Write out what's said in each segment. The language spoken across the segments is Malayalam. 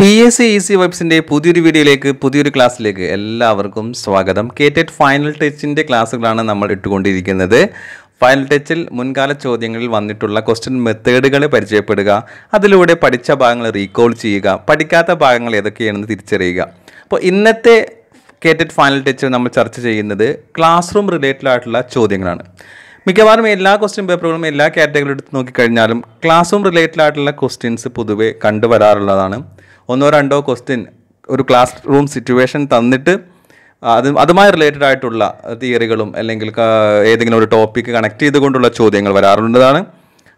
P S C E C വെബ്സിൻ്റെ പുതിയൊരു വീഡിയോയിലേക്ക് പുതിയൊരു ക്ലാസ്സിലേക്ക് എല്ലാവർക്കും സ്വാഗതം ടെറ്റ് ഫൈനൽ ടെച്ചിൻ്റെ ക്ലാസ്സുകളാണ് നമ്മൾ ഇട്ടുകൊണ്ടിരിക്കുന്നത് ഫൈനൽ ടച്ചിൽ മുൻകാല ചോദ്യങ്ങളിൽ വന്നിട്ടുള്ള ക്വസ്റ്റ്യൻ മെത്തേഡുകൾ പരിചയപ്പെടുക അതിലൂടെ പഠിച്ച ഭാഗങ്ങൾ റീകോൾ ചെയ്യുക പഠിക്കാത്ത ഭാഗങ്ങൾ ഏതൊക്കെയാണെന്ന് തിരിച്ചറിയുക അപ്പോൾ ഇന്നത്തെ കേറ്റഡ് ഫൈനൽ ടച്ച് നമ്മൾ ചർച്ച ചെയ്യുന്നത് ക്ലാസ് റൂം റിലേറ്റഡ് ആയിട്ടുള്ള ചോദ്യങ്ങളാണ് മിക്കവാറും എല്ലാ ക്വസ്റ്റ്യൻ പേപ്പറുകളും എല്ലാ കാറ്റഗറി എടുത്ത് നോക്കിക്കഴിഞ്ഞാലും ക്ലാസ് റൂം റിലേറ്റഡ് ആയിട്ടുള്ള ക്വസ്റ്റ്യൻസ് പൊതുവെ കണ്ടുവരാറുള്ളതാണ് ഒന്നോ രണ്ടോ ക്വസ്റ്റ്യൻ ഒരു ക്ലാസ് റൂം സിറ്റുവേഷൻ തന്നിട്ട് അത് അതുമായി റിലേറ്റഡ് ആയിട്ടുള്ള തിയറികളും അല്ലെങ്കിൽ ഏതെങ്കിലും ഒരു ടോപ്പിക്ക് കണക്ട് ചെയ്തുകൊണ്ടുള്ള ചോദ്യങ്ങൾ വരാറുള്ളതാണ്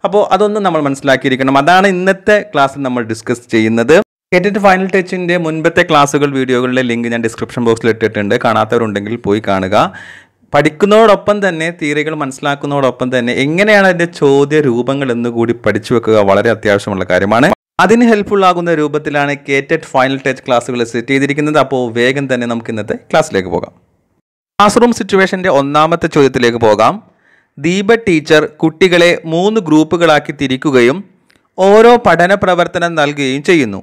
അപ്പോൾ അതൊന്നും നമ്മൾ മനസ്സിലാക്കിയിരിക്കണം അതാണ് ഇന്നത്തെ ക്ലാസ്സിൽ നമ്മൾ ഡിസ്കസ് ചെയ്യുന്നത് കേട്ടിട്ട് ഫൈനൽ ടച്ചിൻ്റെ മുൻപത്തെ ക്ലാസ്സുകൾ വീഡിയോകളുടെ ലിങ്ക് ഞാൻ ഡിസ്ക്രിപ്ഷൻ ബോക്സിൽ ഇട്ടിട്ടുണ്ട് കാണാത്തവരുണ്ടെങ്കിൽ പോയി കാണുക പഠിക്കുന്നതോടൊപ്പം തന്നെ തിയറികൾ മനസ്സിലാക്കുന്നതോടൊപ്പം തന്നെ എങ്ങനെയാണ് അതിൻ്റെ ചോദ്യ രൂപങ്ങൾ എന്ന് കൂടി പഠിച്ചു വെക്കുക വളരെ അത്യാവശ്യമുള്ള കാര്യമാണ് അതിന് ഹെൽപ്ഫുൾ ആകുന്ന രൂപത്തിലാണ് ടെറ്റ് ഫൈനൽ ടെസ്റ്റ് ക്ലാസ്സുകൾ സെറ്റ് ചെയ്തിരിക്കുന്നത് അപ്പോൾ വേഗം തന്നെ നമുക്ക് ഇന്നത്തെ ക്ലാസ്സിലേക്ക് പോകാം ക്ലാസ് റൂം സിറ്റുവേഷൻ്റെ ഒന്നാമത്തെ ചോദ്യത്തിലേക്ക് പോകാം ദീപ ടീച്ചർ കുട്ടികളെ മൂന്ന് ഗ്രൂപ്പുകളാക്കി തിരിക്കുകയും ഓരോ പഠന പ്രവർത്തനം നൽകുകയും ചെയ്യുന്നു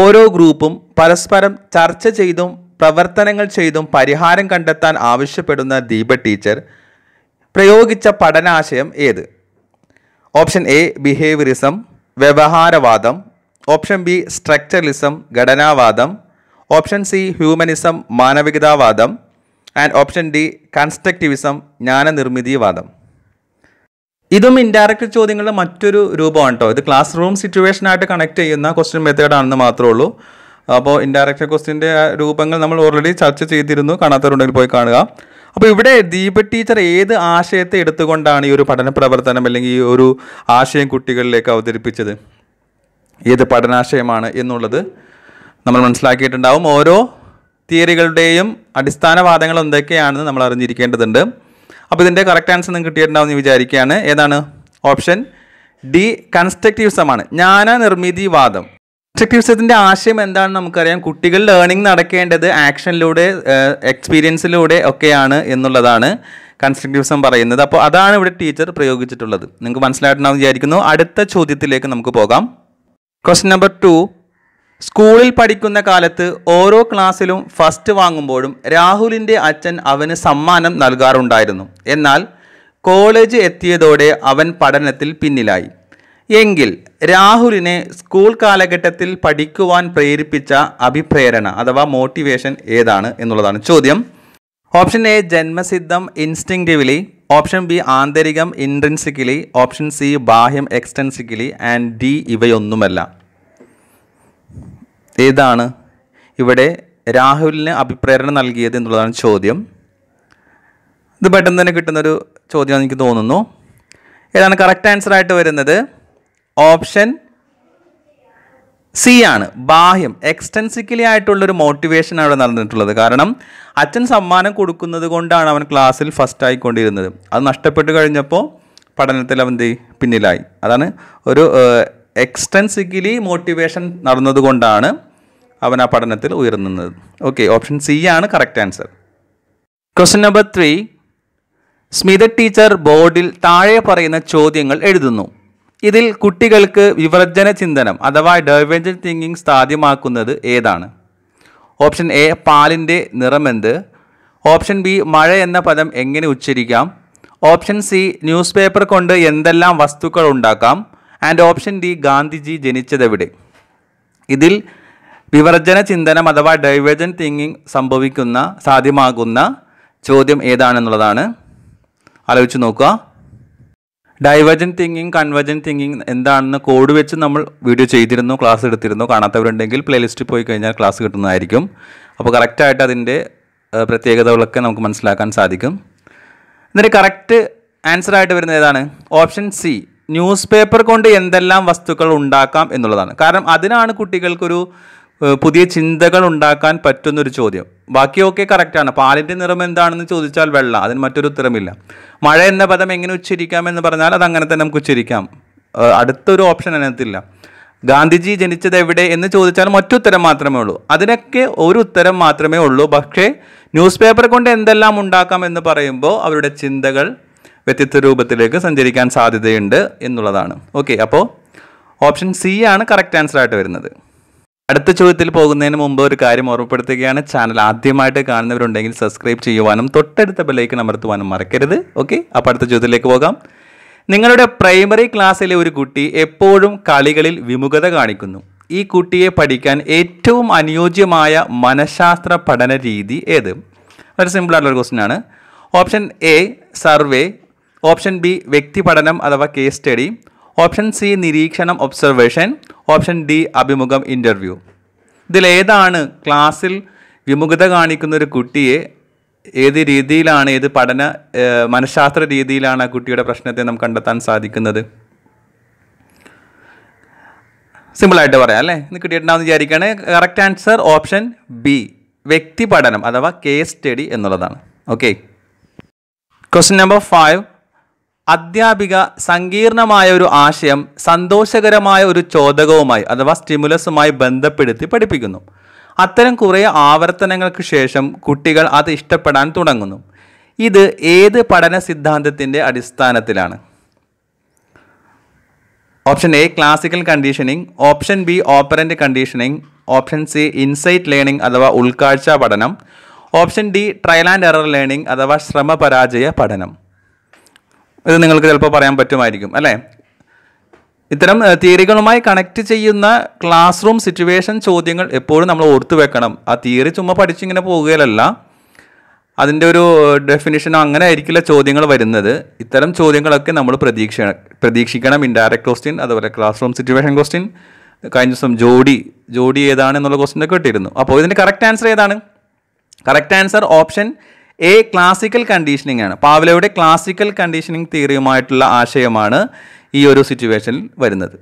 ഓരോ ഗ്രൂപ്പും പരസ്പരം ചർച്ച ചെയ്തും പ്രവർത്തനങ്ങൾ ചെയ്തും പരിഹാരം കണ്ടെത്താൻ ആവശ്യപ്പെടുന്ന ദീപ ടീച്ചർ പ്രയോഗിച്ച പഠനാശയം ഏത് ഓപ്ഷൻ എ ബിഹേവിയറിസം വ്യവഹാരവാദം ഓപ്ഷൻ ബി സ്ട്രക്ചറലിസം ഘടനാവാദം ഓപ്ഷൻ സി ഹ്യൂമനിസം മാനവികതാവാദം ആൻഡ് ഓപ്ഷൻ ഡി കൺസ്ട്രക്റ്റിവിസം ജ്ഞാനനിർമ്മിതിവാദം ഇതും ഇൻഡയറക്റ്റ് ചോദ്യങ്ങളുടെ മറ്റൊരു രൂപമാണ് കേട്ടോ ഇത് ക്ലാസ് റൂം സിറ്റുവേഷനായിട്ട് കണക്ട് ചെയ്യുന്ന ക്വസ്റ്റ്യൻ മെത്തേഡാണെന്ന് മാത്രമേ ഉള്ളൂ അപ്പോൾ ഇൻഡയറക്റ്റ് ക്വസ്റ്റിൻ്റെ രൂപങ്ങൾ നമ്മൾ ഓൾറെഡി ചർച്ച ചെയ്തിരുന്നു കാണാത്തവരുണ്ടെങ്കിൽ പോയി കാണുക അപ്പോൾ ഇവിടെ ദീപ ടീച്ചർ ഏത് ആശയത്തെ എടുത്തുകൊണ്ടാണ് ഈ ഒരു പഠന പ്രവർത്തനം അല്ലെങ്കിൽ ഈ ഒരു ആശയം കുട്ടികളിലേക്ക് അവതരിപ്പിച്ചത് ഏത് പഠനാശയമാണ് എന്നുള്ളത് നമ്മൾ മനസ്സിലാക്കിയിട്ടുണ്ടാവും ഓരോ തിയറികളുടെയും അടിസ്ഥാനവാദങ്ങൾ എന്തൊക്കെയാണെന്ന് നമ്മൾ അറിഞ്ഞിരിക്കേണ്ടതുണ്ട് അപ്പോൾ ഇതിൻ്റെ കറക്റ്റ് ആൻസർ നിങ്ങൾക്ക് കിട്ടിയിട്ടുണ്ടാവും എന്ന് വിചാരിക്കുകയാണ് ഏതാണ് ഓപ്ഷൻ ഡി കൺസ്ട്രക്റ്റീവിസമാണ് ജ്ഞാന നിർമ്മിതിവാദം ആക്റ്റീവ്സത്തിന്റെ ആശയം എന്താണെന്ന് നമുക്കറിയാം കുട്ടികൾ ലേണിംഗ് നടക്കേണ്ടത് ആക്ഷനിലൂടെ എക്സ്പീരിയൻസിലൂടെ ഒക്കെയാണ് എന്നുള്ളതാണ് കൺസ്ട്രക്റ്റീവിസം പറയുന്നത് അപ്പോൾ അതാണ് ഇവിടെ ടീച്ചർ പ്രയോഗിച്ചിട്ടുള്ളത് നിങ്ങൾക്ക് മനസ്സിലായിട്ടുണ്ടാവും വിചാരിക്കുന്നു അടുത്ത ചോദ്യത്തിലേക്ക് നമുക്ക് പോകാം ക്വസ്റ്റ്യൻ നമ്പർ ടു സ്കൂളിൽ പഠിക്കുന്ന കാലത്ത് ഓരോ ക്ലാസ്സിലും ഫസ്റ്റ് വാങ്ങുമ്പോഴും രാഹുലിൻ്റെ അച്ഛൻ അവന് സമ്മാനം നൽകാറുണ്ടായിരുന്നു എന്നാൽ കോളേജ് എത്തിയതോടെ അവൻ പഠനത്തിൽ പിന്നിലായി എങ്കിൽ രാഹുലിനെ സ്കൂൾ കാലഘട്ടത്തിൽ പഠിക്കുവാൻ പ്രേരിപ്പിച്ച അഭിപ്രേരണ അഥവാ മോട്ടിവേഷൻ ഏതാണ് എന്നുള്ളതാണ് ചോദ്യം ഓപ്ഷൻ എ ജന്മസിദ്ധം ഇൻസ്റ്റിങ്റ്റീവ്ലി ഓപ്ഷൻ ബി ആന്തരികം ഇൻട്രൻസിക്കലി ഓപ്ഷൻ സി ബാഹ്യം എക്സ്റ്റൻസിക്കലി ആൻഡ് ഡി ഇവയൊന്നുമല്ല ഏതാണ് ഇവിടെ രാഹുലിന് അഭിപ്രേരണ നൽകിയത് എന്നുള്ളതാണ് ചോദ്യം ഇത് പെട്ടെന്ന് തന്നെ കിട്ടുന്നൊരു ചോദ്യമാണെന്ന് എനിക്ക് തോന്നുന്നു ഏതാണ് കറക്റ്റ് ആൻസർ ആയിട്ട് വരുന്നത് ഓപ്ഷൻ സി ആണ് ബാഹ്യം എക്സ്റ്റൻസിക്കലി ആയിട്ടുള്ളൊരു മോട്ടിവേഷൻ അവിടെ നടന്നിട്ടുള്ളത് കാരണം അച്ഛൻ സമ്മാനം കൊടുക്കുന്നത് കൊണ്ടാണ് അവൻ ക്ലാസ്സിൽ ഫസ്റ്റ് ആയിക്കൊണ്ടിരുന്നത് അത് നഷ്ടപ്പെട്ട് കഴിഞ്ഞപ്പോൾ പഠനത്തിൽ അവൻ പിന്നിലായി അതാണ് ഒരു എക്സ്റ്റൻസിക്കലി മോട്ടിവേഷൻ നടന്നതുകൊണ്ടാണ് അവൻ ആ പഠനത്തിൽ ഉയർന്നത് ഓക്കെ ഓപ്ഷൻ സി ആണ് correct answer question number three Smitha teacher ബോർഡിൽ താഴെ പറയുന്ന ചോദ്യങ്ങൾ എഴുതുന്നു ഇതിൽ കുട്ടികൾക്ക് വിവർജന ചിന്തനം അഥവാ ഡൈവേഞ്ചൻ തിങ്കിങ് സാധ്യമാക്കുന്നത് ഏതാണ് ഓപ്ഷൻ എ പാലിൻ്റെ നിറമെന്ത് ഓപ്ഷൻ ബി മഴ എന്ന പദം എങ്ങനെ ഉച്ചരിക്കാം ഓപ്ഷൻ സി ന്യൂസ് പേപ്പർ കൊണ്ട് എന്തെല്ലാം വസ്തുക്കൾ ഉണ്ടാക്കാം ആൻഡ് ഓപ്ഷൻ ഡി ഗാന്ധിജി ജനിച്ചതെവിടെ ഇതിൽ വിവർജന ചിന്തനം അഥവാ ഡൈവേജൻ തിങ്കിങ് സംഭവിക്കുന്ന സാധ്യമാകുന്ന ചോദ്യം ഏതാണെന്നുള്ളതാണ് ആലോചിച്ച് നോക്കുക ഡൈവേർജൻ തിങ്കിങ് കൺവേർജൻ തിങ്കിങ് എന്താണെന്ന് കോഡ് വെച്ച് നമ്മൾ വീഡിയോ ചെയ്തിരുന്നു ക്ലാസ് എടുത്തിരുന്നു കാണാത്തവരുണ്ടെങ്കിൽ പ്ലേലിസ്റ്റിൽ പോയി കഴിഞ്ഞാൽ ക്ലാസ് കിട്ടുന്നതായിരിക്കും അപ്പോൾ കറക്റ്റായിട്ട് അതിൻ്റെ പ്രത്യേകതകളൊക്കെ നമുക്ക് മനസ്സിലാക്കാൻ സാധിക്കും എന്നിട്ട് കറക്റ്റ് ആൻസർ ആയിട്ട് വരുന്നത് ഏതാണ് ഓപ്ഷൻ സി ന്യൂസ് പേപ്പർ കൊണ്ട് എന്തെല്ലാം വസ്തുക്കൾ ഉണ്ടാക്കാം എന്നുള്ളതാണ് കാരണം അതിനാണ് കുട്ടികൾക്കൊരു പുതിയ ചിന്തകൾ ഉണ്ടാക്കാൻ പറ്റുന്നൊരു ചോദ്യം ബാക്കിയൊക്കെ കറക്റ്റാണ് പാലിൻ്റെ നിറം എന്താണെന്ന് ചോദിച്ചാൽ വെള്ള അതിന് മറ്റൊരു ഉത്തരമില്ല മഴ എന്ന പദം എങ്ങനെ ഉച്ചരിക്കാം എന്ന് പറഞ്ഞാൽ അത് അങ്ങനെ തന്നെ നമുക്ക് ഉച്ചരിക്കാം അടുത്തൊരു ഓപ്ഷൻ അതിനകത്തില്ല ഗാന്ധിജി ജനിച്ചത് എവിടെ എന്ന് ചോദിച്ചാൽ മറ്റുത്തരം മാത്രമേ ഉള്ളൂ അതിനൊക്കെ ഒരു ഉത്തരം മാത്രമേ ഉള്ളൂ പക്ഷേ ന്യൂസ് പേപ്പർ കൊണ്ട് എന്തെല്ലാം ഉണ്ടാക്കാം എന്ന് പറയുമ്പോൾ അവരുടെ ചിന്തകൾ വ്യത്യസ്ത രൂപത്തിലേക്ക് സഞ്ചരിക്കാൻ സാധ്യതയുണ്ട് എന്നുള്ളതാണ് ഓക്കെ അപ്പോൾ ഓപ്ഷൻ സി ആണ് കറക്റ്റ് ആൻസർ ആയിട്ട് വരുന്നത് അടുത്ത ചോദ്യത്തിൽ പോകുന്നതിന് മുമ്പ് ഒരു കാര്യം ഓർമ്മപ്പെടുത്തുകയാണ് ചാനൽ ആദ്യമായിട്ട് കാണുന്നവരുണ്ടെങ്കിൽ സബ്സ്ക്രൈബ് ചെയ്യുവാനും തൊട്ടടുത്ത ബെല്ലൈക്കൺ അമർത്തുവാനും മറക്കരുത് ഓക്കെ അപ്പോൾ അടുത്ത ചോദ്യത്തിലേക്ക് പോകാം നിങ്ങളുടെ പ്രൈമറി ക്ലാസ്സിലെ ഒരു കുട്ടി എപ്പോഴും കളികളിൽ വിമുഖത കാണിക്കുന്നു ഈ കുട്ടിയെ പഠിക്കാൻ ഏറ്റവും അനുയോജ്യമായ മനഃശാസ്ത്ര പഠന രീതി ഏത് വളരെ സിമ്പിളായിട്ടുള്ള ക്വസ്റ്റ്യൻ ആണ് option A survey option B വ്യക്തിപഠനം അഥവാ കേസ് സ്റ്റഡി ഓപ്ഷൻ സി നിരീക്ഷണം ഒബ്സർവേഷൻ ഓപ്ഷൻ ഡി അഭിമുഖം ഇൻ്റർവ്യൂ ഇതിലേതാണ് ക്ലാസ്സിൽ വിമുഖത കാണിക്കുന്ന ഒരു കുട്ടിയെ ഏത് രീതിയിലാണ് ഏത് പഠന മനഃശാസ്ത്ര രീതിയിലാണ് ആ കുട്ടിയുടെ പ്രശ്നത്തെ നമുക്ക് കണ്ടെത്താൻ സാധിക്കുന്നത് സിമ്പിളായിട്ട് പറയാം അല്ലേ ഇന്ന് കിട്ടിയിട്ടുണ്ടാവും വിചാരിക്കുകയാണ് കറക്റ്റ് ആൻസർ ഓപ്ഷൻ ബി വ്യക്തി പഠനം അഥവാ കേസ് സ്റ്റഡി എന്നുള്ളതാണ് ഓക്കെ ക്വസ്റ്റ്യൻ നമ്പർ ഫൈവ് അധ്യാപിക സങ്കീർണമായ ഒരു ആശയം സന്തോഷകരമായ ഒരു ചോദകവുമായി അഥവാ സ്റ്റിമുലസുമായി ബന്ധപ്പെടുത്തി പഠിപ്പിക്കുന്നു അത്തരം കുറേ ആവർത്തനങ്ങൾക്ക് ശേഷം കുട്ടികൾ അത് ഇഷ്ടപ്പെടാൻ തുടങ്ങുന്നു ഇത് ഏത് പഠന സിദ്ധാന്തത്തിൻ്റെ അടിസ്ഥാനത്തിലാണ് option A classical conditioning option B operant conditioning option C insight learning അഥവാ ഉൾക്കാഴ്ച പഠനം option D trial and error learning അഥവാ ശ്രമപരാജയ പഠനം ഇത് നിങ്ങൾക്ക് ചിലപ്പോൾ പറയാൻ പറ്റുമായിരിക്കും അല്ലേ ഇത്തരം തിയറികളുമായി കണക്ട് ചെയ്യുന്ന ക്ലാസ് റൂം സിറ്റുവേഷൻ ചോദ്യങ്ങൾ എപ്പോഴും നമ്മൾ ഓർത്തു വെക്കണം ആ തിയറി ചുമ്മാ പഠിച്ചിങ്ങനെ പോവുകയല്ല അതിൻ്റെ ഒരു ഡെഫിനിഷനോ അങ്ങനെ ആയിരിക്കില്ല ചോദ്യങ്ങൾ വരുന്നത് ഇത്തരം ചോദ്യങ്ങളൊക്കെ നമ്മൾ പ്രതീക്ഷ പ്രതീക്ഷിക്കണം ഇൻഡയറക്റ്റ് ക്വസ്റ്റ്യൻ അതുപോലെ ക്ലാസ് റൂം സിറ്റുവേഷൻ ക്വസ്റ്റ്യൻ കഴിഞ്ഞ ദിവസം ജോഡി ജോഡി ഏതാണ് എന്നുള്ള ക്വസ്റ്റ്യൻ ഒക്കെ ഇട്ടിരുന്നു അപ്പോൾ ഇതിൻ്റെ കറക്റ്റ് ആൻസർ ഏതാണ് correct answer option A classical conditioning ആണ് പാവലയുടെ ക്ലാസിക്കൽ കണ്ടീഷനിങ് തിയറിയുമായിട്ടുള്ള ആശയമാണ് ഈ ഒരു സിറ്റുവേഷനിൽ വരുന്നത്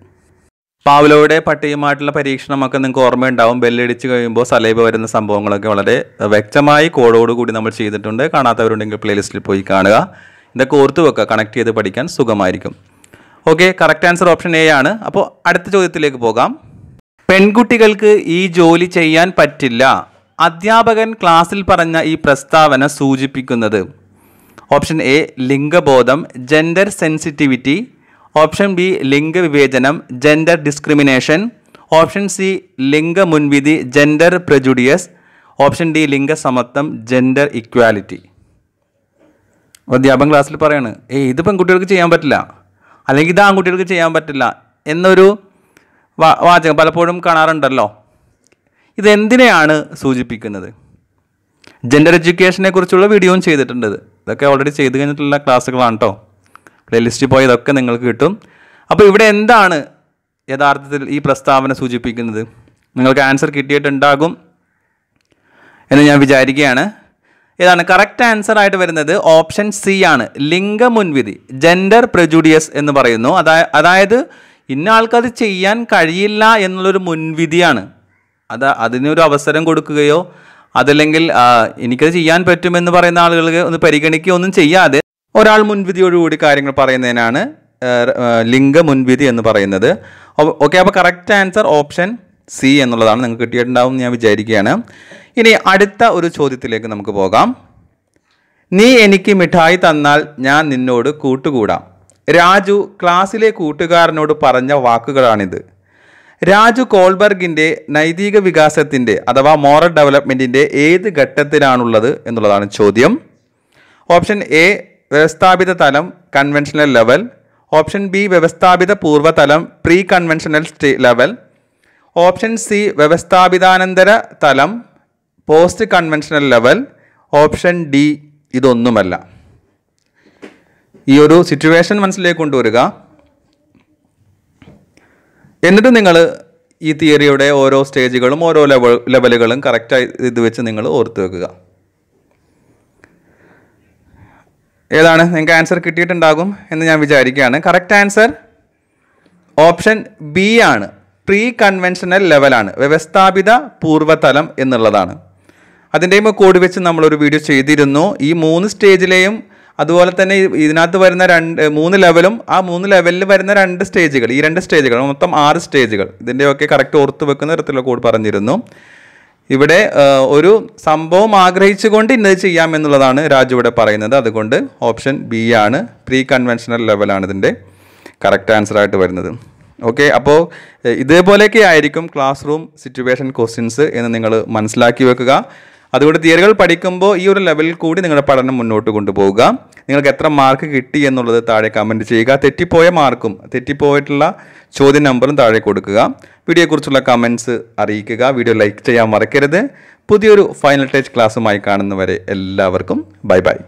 പാവലോയുടെ പട്ടിയുമായിട്ടുള്ള പരീക്ഷണമൊക്കെ നിങ്ങൾക്ക് ഓർമ്മയുണ്ടാവും ബെല്ലടിച്ച് കഴിയുമ്പോൾ സലൈബ് വരുന്ന സംഭവങ്ങളൊക്കെ വളരെ വ്യക്തമായി കോഡോടുകൂടി നമ്മൾ ചെയ്തിട്ടുണ്ട് കാണാത്തവരുണ്ടെങ്കിൽ പ്ലേലിസ്റ്റിൽ പോയി കാണുക ഇതൊക്കെ ഓർത്തു വെക്കുക കണക്ട് ചെയ്ത് പഠിക്കാൻ സുഖമായിരിക്കും okay correct answer option A ആണ് അപ്പോൾ അടുത്ത ചോദ്യത്തിലേക്ക് പോകാം പെൺകുട്ടികൾക്ക് ഈ ജോലി ചെയ്യാൻ പറ്റില്ല അധ്യാപകൻ ക്ലാസ്സിൽ പറഞ്ഞ ഈ പ്രസ്താവന സൂചിപ്പിക്കുന്നത് ഓപ്ഷൻ എ ലിംഗബോധം ജെൻഡർ സെൻസിറ്റിവിറ്റി ഓപ്ഷൻ ബി ലിംഗവിവേചനം ജെൻഡർ ഡിസ്ക്രിമിനേഷൻ ഓപ്ഷൻ സി ലിംഗ മുൻവിധി ജെൻഡർ പ്രജുഡിയസ് ഓപ്ഷൻ ഡി ലിംഗസമത്വം ജെൻഡർ ഇക്വാലിറ്റി അധ്യാപകൻ ക്ലാസ്സിൽ പറയാണ് ഏയ് ഇത് പെൺകുട്ടികൾക്ക് ചെയ്യാൻ പറ്റില്ല അല്ലെങ്കിൽ ഇത് ആൺകുട്ടികൾക്ക് ചെയ്യാൻ പറ്റില്ല എന്നൊരു വാചകം പലപ്പോഴും കാണാറുണ്ടല്ലോ ഇതെന്തിനെയാണ് സൂചിപ്പിക്കുന്നത് ജെൻഡർ എഡ്യൂക്കേഷനെ കുറിച്ചുള്ള വീഡിയോയും ചെയ്തിട്ടുണ്ട് ഇതൊക്കെ ഓൾറെഡി ചെയ്തു കഴിഞ്ഞിട്ടുള്ള ക്ലാസ്സുകളാണ് കേട്ടോ പ്ലേലിസ്റ്റിൽ പോയി ഇതൊക്കെ നിങ്ങൾക്ക് കിട്ടും അപ്പോൾ ഇവിടെ എന്താണ് യഥാർത്ഥത്തിൽ ഈ പ്രസ്താവന സൂചിപ്പിക്കുന്നത് നിങ്ങൾക്ക് ആൻസർ കിട്ടിയിട്ടുണ്ടാകും എന്ന് ഞാൻ വിചാരിക്കുകയാണ് ഏതാണ് കറക്റ്റ് ആൻസർ ആയിട്ട് വരുന്നത് ഓപ്ഷൻ സി ആണ് ലിംഗ മുൻവിധി ജെൻഡർ പ്രജുഡിയസ് എന്ന് പറയുന്നു അതായത് ഇന്ന ആൾക്കത് ചെയ്യാൻ കഴിയില്ല എന്നുള്ളൊരു മുൻവിധിയാണ് അത് അതിനൊരു അവസരം കൊടുക്കുകയോ അതല്ലെങ്കിൽ എനിക്കത് ചെയ്യാൻ പറ്റുമെന്ന് പറയുന്ന ആളുകൾക്ക് ഒന്ന് പരിഗണിക്കുകയോ ഒന്നും ചെയ്യാതെ ഒരാൾ മുൻവിധിയോടുകൂടി കാര്യങ്ങൾ പറയുന്നതിനാണ് ലിംഗ മുൻവിധി എന്ന് പറയുന്നത് ഓക്കെ അപ്പോൾ കറക്റ്റ് ആൻസർ ഓപ്ഷൻ സി എന്നുള്ളതാണ് നിങ്ങൾക്ക് കിട്ടിയിട്ടുണ്ടാവും ഞാൻ വിചാരിക്കുകയാണ് ഇനി അടുത്ത ഒരു ചോദ്യത്തിലേക്ക് നമുക്ക് പോകാം നീ എനിക്ക് മിഠായി തന്നാൽ ഞാൻ നിന്നോട് കൂട്ടുകൂടാം രാജു ക്ലാസ്സിലെ കൂട്ടുകാരനോട് പറഞ്ഞ വാക്കുകളാണിത് രാജു കോൾബർഗിന്റെ നൈതിക വികാസത്തിന്റെ അഥവാ മോറൽ ഡെവലപ്മെന്റിന്റെ ഏത് ഘട്ടത്തിലാണുള്ളത് എന്നുള്ളതാണ് ചോദ്യം ഓപ്ഷൻ എ വ്യവസ്ഥാപിത തലം കൺവെൻഷണൽ ലെവൽ ഓപ്ഷൻ ബി വ്യവസ്ഥാപിത പൂർവ്വതലം pre conventional stay level option C വ്യവസ്ഥാപിതാനന്തര തലം post conventional level option D ഇതൊന്നുമല്ല ഈ ഒരു സിറ്റുവേഷൻ മനസ്സിലേക്ക് കൊണ്ടുവരിക എന്നിട്ട് നിങ്ങൾ ഈ തിയറിയുടെ ഓരോ സ്റ്റേജുകളും ഓരോ ലെവൽ ലെവലുകളും കറക്റ്റായി ഇത് വെച്ച് നിങ്ങൾ ഓർത്ത് വെക്കുക ഏതാണ് നിങ്ങൾക്ക് ആൻസർ കിട്ടിയിട്ടുണ്ടാകും എന്ന് ഞാൻ വിചാരിക്കുകയാണ് കറക്റ്റ് ആൻസർ ഓപ്ഷൻ ബി ആണ് പ്രീ കൺവെൻഷണൽ ലെവലാണ് വ്യവസ്ഥാപിത പൂർവ്വതലം എന്നുള്ളതാണ് അതിൻ്റെയും കൂടി വെച്ച് നമ്മളൊരു വീഡിയോ ചെയ്തിരുന്നു ഈ മൂന്ന് സ്റ്റേജിലെയും അതുപോലെ തന്നെ ഇതിനകത്ത് വരുന്ന രണ്ട് മൂന്ന് ലെവലും ആ മൂന്ന് ലെവലിൽ വരുന്ന രണ്ട് സ്റ്റേജുകൾ ഈ രണ്ട് സ്റ്റേജുകൾ മൊത്തം ആറ് സ്റ്റേജുകൾ ഇതിൻ്റെയൊക്കെ കറക്റ്റ് ഓർത്ത് വെക്കുന്ന തരത്തിലുള്ള കൂടി പറഞ്ഞിരുന്നു ഇവിടെ ഒരു സംഭവം ആഗ്രഹിച്ചുകൊണ്ട് ഇന്നത് ചെയ്യാം എന്നുള്ളതാണ് രാജു ഇവിടെ പറയുന്നത് അതുകൊണ്ട് ഓപ്ഷൻ ബി ആണ് പ്രീ കൺവെൻഷണൽ ലെവലാണ് ഇതിൻ്റെ കറക്റ്റ് ആൻസർ ആയിട്ട് വരുന്നത് ഓക്കെ അപ്പോൾ ഇതേപോലെയൊക്കെ ആയിരിക്കും ക്ലാസ് റൂം സിറ്റുവേഷൻ ക്വസ്റ്റ്യൻസ് എന്ന് നിങ്ങൾ മനസ്സിലാക്കി വെക്കുക അതുകൊണ്ട് തിയറികൾ പഠിക്കുമ്പോൾ ഈ ഒരു ലെവലിൽ കൂടി നിങ്ങളുടെ പഠനം മുന്നോട്ട് കൊണ്ടുപോവുക നിങ്ങൾക്ക് എത്ര മാർക്ക് കിട്ടി എന്നുള്ളത് താഴെ കമൻറ്റ് ചെയ്യുക തെറ്റിപ്പോയ മാർക്കും തെറ്റിപ്പോയിട്ടുള്ള ചോദ്യ നമ്പറും താഴെ കൊടുക്കുക വീഡിയോയെക്കുറിച്ചുള്ള കമൻസ് അറിയിക്കുക വീഡിയോ ലൈക്ക് ചെയ്യാൻ മറക്കരുത് പുതിയൊരു ഫൈനൽ ടച്ച് ക്ലാസ്സുമായി കാണുന്നവരെ എല്ലാവർക്കും ബൈ ബൈ